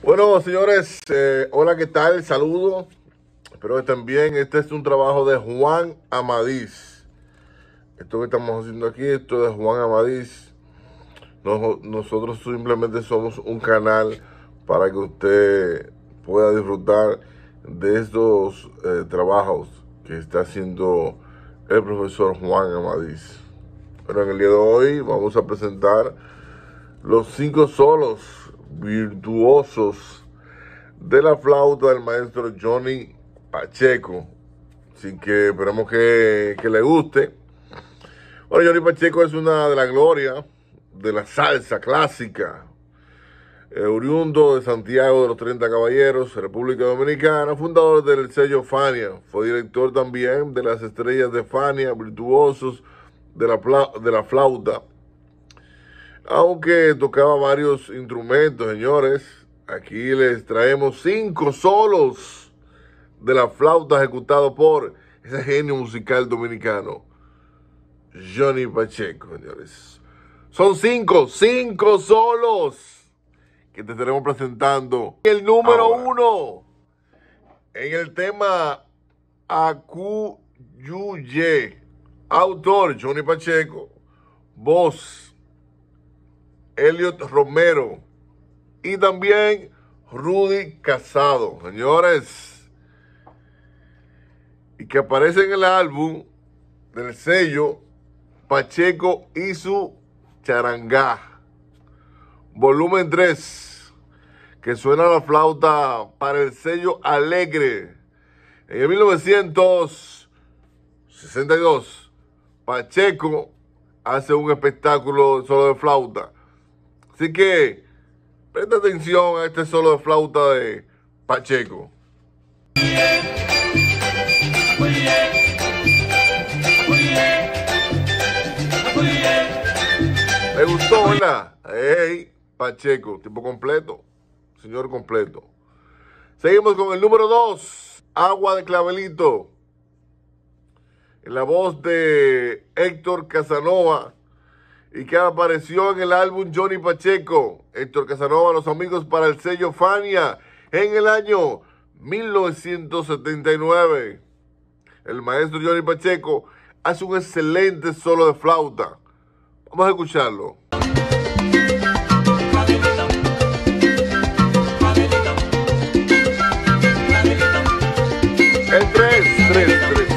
Bueno, señores, eh, hola, ¿qué tal? Saludos. Espero que estén bien. Este es un trabajo de Juan Amadís. Esto que estamos haciendo aquí, esto es Juan Amadís. nosotros simplemente somos un canal para que usted pueda disfrutar de estos eh, trabajos que está haciendo el profesor Juan Amadís. Pero en el día de hoy vamos a presentar los cinco solos virtuosos de la flauta del maestro Johnny Pacheco. Así que esperamos que, le guste. Bueno, Johnny Pacheco es una de la gloria de la salsa clásica. Eh, oriundo de Santiago de los 30 Caballeros, República Dominicana, fundador del sello Fania, fue director también de las estrellas de Fania, virtuosos de la, de la flauta aunque tocaba varios instrumentos, señores, aquí les traemos cinco solos de la flauta ejecutado por ese genio musical dominicano, Johnny Pacheco, señores. Son cinco, cinco solos que te estaremos presentando. El número uno, en el tema Acuyuye, autor Johnny Pacheco, voz Elliot Romero y también Rudy Casado, señores. Y que aparece en el álbum del sello Pacheco y su charangá. Volumen 3, que suena la flauta para el sello Alegre. En 1962, Pacheco hace un espectáculo solo de flauta Así que presta atención a este solo de flauta de Pacheco. Me gustó, ¿verdad? Hey, Pacheco, tipo completo, señor completo. Seguimos con el número 2, Agua de Clavelito. En la voz de Héctor Casanova y que apareció en el álbum Johnny Pacheco, Héctor Casanova, Los Amigos para el sello Fania, en el año 1979. El maestro Johnny Pacheco hace un excelente solo de flauta. Vamos a escucharlo. El 3, 3, 3.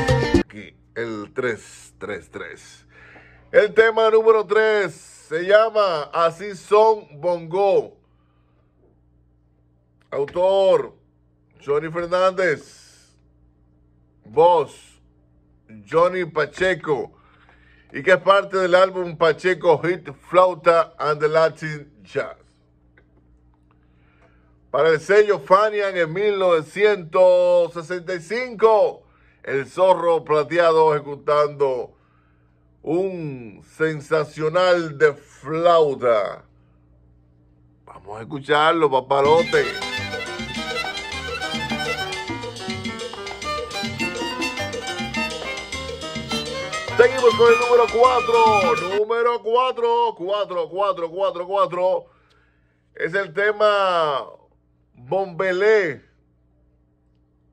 Aquí, el 3, 3, 3. El tema número 3 se llama Así son Bongo. Autor, Johnny Fernández. Voz, Johnny Pacheco. Y que es parte del álbum Pacheco Hit Flauta and the Latin Jazz. Para el sello Fanian en 1965, el zorro plateado ejecutando un sensacional de flauta. Vamos a escucharlo, paparote. Seguimos con el número 4. Número 4, 4, 4, 4, 4. Es el tema Bombelé.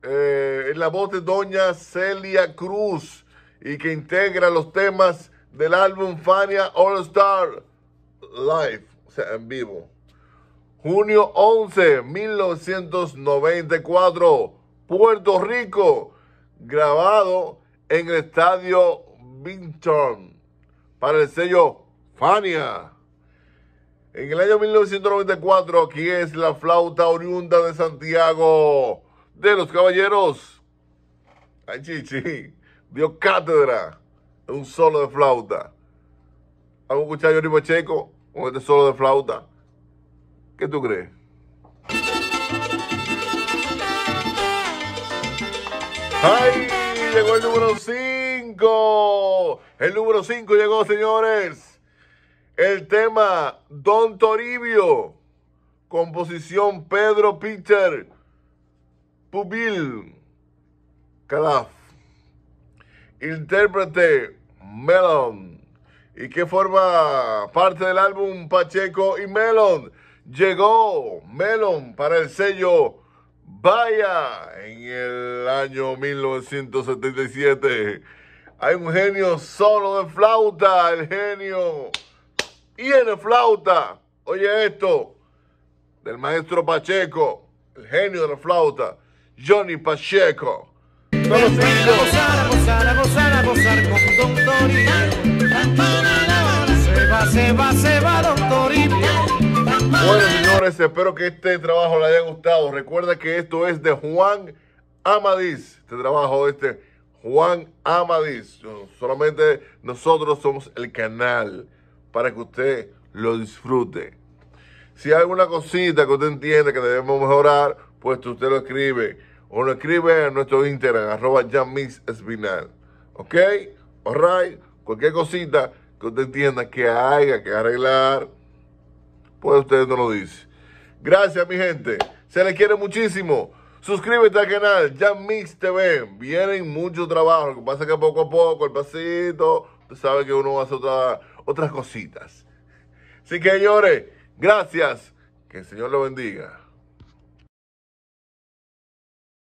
Eh, en la voz de doña Celia Cruz y que integra los temas del álbum Fania All Star Live, o sea, en vivo. Junio 11, 1994, Puerto Rico, grabado en el estadio Vinton para el sello Fania. En el año 1994, aquí es la flauta oriunda de Santiago de los Caballeros. Ay, chichi dio cátedra en un solo de flauta. ¿Algo escuchar Yori Pacheco con este solo de flauta? ¿Qué tú crees? ¡Ay! Llegó el número 5. El número 5 llegó, señores. El tema Don Toribio. Composición Pedro Pitcher, Pubil Calaf intérprete Melon. Y que forma parte del álbum Pacheco y Melon. Llegó Melon para el sello Vaya en el año 1977. Hay un genio solo de flauta, el genio y en flauta. Oye esto, del maestro Pacheco, el genio de la flauta, Johnny Pacheco. No A con Se va, se va, se va Bueno, señores, espero que este trabajo le haya gustado. Recuerda que esto es de Juan Amadís. Este trabajo de este Juan Amadís. Solamente nosotros somos el canal para que usted lo disfrute. Si hay alguna cosita que usted entiende que debemos mejorar, pues usted lo escribe o escribe en nuestro Instagram, arroba Espinal. ¿Ok? right. Cualquier cosita que usted entienda que haya que arreglar, pues usted nos lo dice. Gracias, mi gente. Se les quiere muchísimo. Suscríbete al canal, te TV. Vienen mucho trabajo. Lo que pasa es que poco a poco, el pasito, usted sabe que uno hace hacer otras cositas. Así que, señores, gracias. Que el Señor lo bendiga.